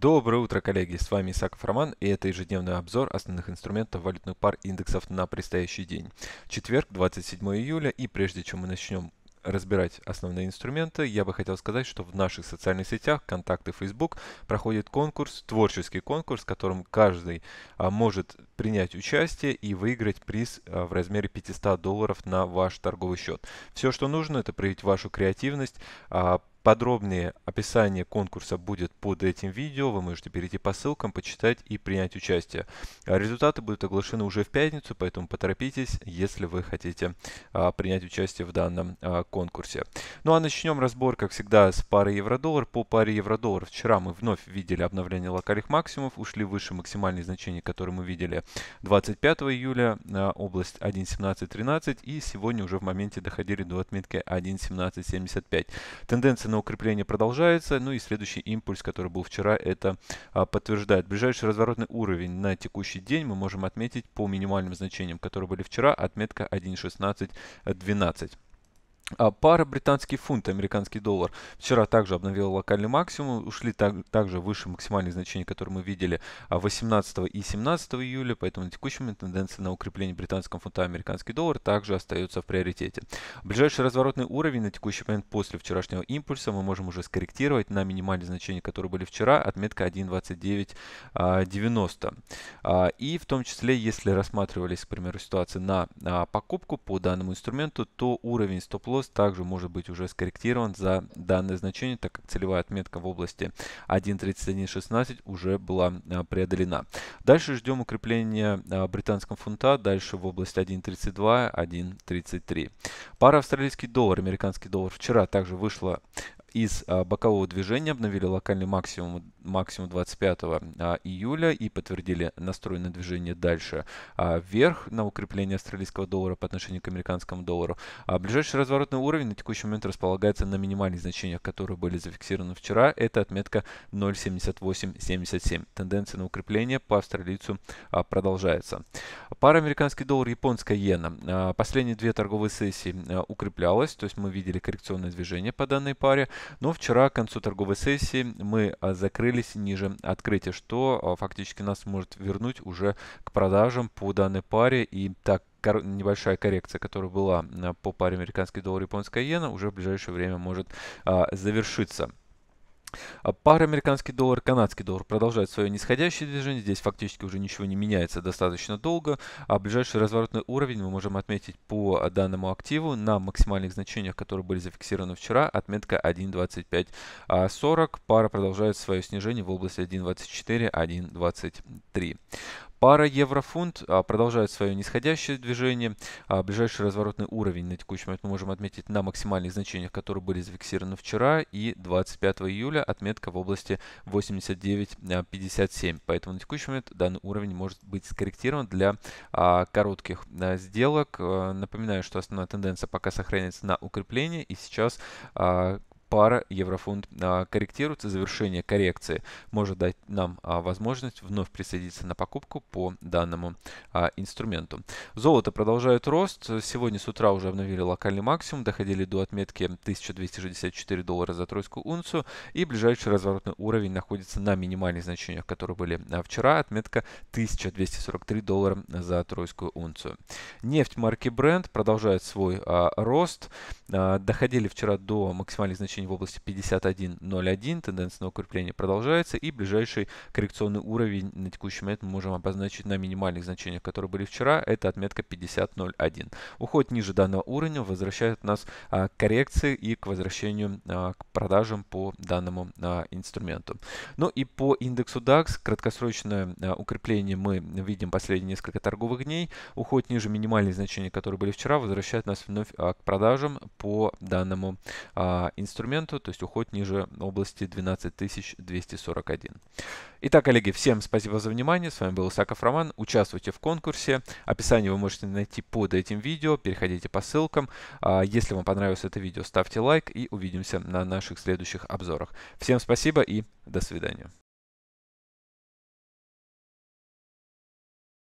Доброе утро, коллеги! С вами Исаков Роман и это ежедневный обзор основных инструментов валютных пар индексов на предстоящий день. Четверг, 27 июля и прежде чем мы начнем разбирать основные инструменты, я бы хотел сказать, что в наших социальных сетях, контакты, Facebook проходит конкурс, творческий конкурс, в котором каждый а, может принять участие и выиграть приз а, в размере 500 долларов на ваш торговый счет. Все, что нужно, это проявить вашу креативность, а, Подробнее описание конкурса будет под этим видео. Вы можете перейти по ссылкам, почитать и принять участие. А результаты будут оглашены уже в пятницу, поэтому поторопитесь, если вы хотите а, принять участие в данном а, конкурсе. Ну а начнем разбор, как всегда, с пары евро-доллар. По паре евро-доллар вчера мы вновь видели обновление локальных максимумов, ушли выше максимальных значений, которые мы видели 25 июля, а, область 1.1713 и сегодня уже в моменте доходили до отметки 1.1775. Тенденция на Ценное укрепление продолжается. Ну и следующий импульс, который был вчера, это а, подтверждает. Ближайший разворотный уровень на текущий день мы можем отметить по минимальным значениям, которые были вчера, отметка 1.16.12. А, пара британский фунт, американский доллар вчера также обновила локальный максимум, ушли так, также выше максимальных значений, которые мы видели 18 а, и 17 июля, поэтому на текущий момент тенденция на укрепление британского фунта американский доллар также остается в приоритете. Ближайший разворотный уровень на текущий момент после вчерашнего импульса мы можем уже скорректировать на минимальные значения, которые были вчера, отметка 1.2990. А, и в том числе, если рассматривались, к примеру, ситуации на покупку по данному инструменту, то уровень стоп-лосса полос также может быть уже скорректирован за данное значение, так как целевая отметка в области 1.3116 уже была а, преодолена. Дальше ждем укрепления а, британского фунта, дальше в области 1.32, 1.33. Пара австралийский доллар, американский доллар вчера также вышла из а, бокового движения обновили локальный максимум, максимум 25 а, июля и подтвердили настрой на движение дальше а, вверх на укрепление австралийского доллара по отношению к американскому доллару. ближайший разворотный уровень на текущий момент располагается на минимальных значениях, которые были зафиксированы вчера. Это отметка 0.7877. Тенденция на укрепление по австралийцу продолжается. Пара американский доллар, японская иена. А, последние две торговые сессии а, укреплялась, то есть мы видели коррекционное движение по данной паре, но вчера к концу торговой сессии мы а, закрылись ниже открытия, что фактически нас может вернуть уже к продажам по данной паре и так небольшая коррекция, которая была по паре американский доллар японская иена, уже в ближайшее время может завершиться. А Пара американский доллар, канадский доллар продолжает свое нисходящее движение. Здесь фактически уже ничего не меняется достаточно долго. А ближайший разворотный уровень мы можем отметить по данному активу на максимальных значениях, которые были зафиксированы вчера. Отметка 1.2540. Пара продолжает свое снижение в области 1.24-1.23. Пара евро а, продолжает свое нисходящее движение. А, ближайший разворотный уровень на текущий момент мы можем отметить на максимальных значениях, которые были зафиксированы вчера. И 25 июля отметка в области 89.57. Поэтому на текущий момент данный уровень может быть скорректирован для а, коротких сделок. Э, напоминаю, что основная тенденция пока сохраняется на укрепление. И сейчас пара еврофунт а, корректируется, завершение коррекции может дать нам а, возможность вновь присоединиться на покупку по данному а, инструменту. Золото продолжает рост. Сегодня с утра уже обновили локальный максимум, доходили до отметки 1264 доллара за тройскую унцию и ближайший разворотный уровень находится на минимальных значениях, которые были вчера, отметка 1243 доллара за тройскую унцию. Нефть марки Brent продолжает свой а, рост. А, доходили вчера до максимальных значений уровень в области 51.01, тенденция на укрепление продолжается, и ближайший коррекционный уровень на текущий момент мы можем обозначить на минимальных значениях, которые были вчера, это отметка 50.01. Уход ниже данного уровня возвращает нас а, к коррекции и к возвращению а, к продажам по данному а, инструменту. Ну и по индексу DAX краткосрочное а, укрепление мы видим последние несколько торговых дней. Уход ниже минимальных значений, которые были вчера, возвращает нас вновь а, к продажам по данному а, инструменту инструменту, то есть уход ниже области 12241. Итак, коллеги, всем спасибо за внимание. С вами был Исаков Роман. Участвуйте в конкурсе. Описание вы можете найти под этим видео. Переходите по ссылкам. А, если вам понравилось это видео, ставьте лайк и увидимся на наших следующих обзорах. Всем спасибо и до свидания.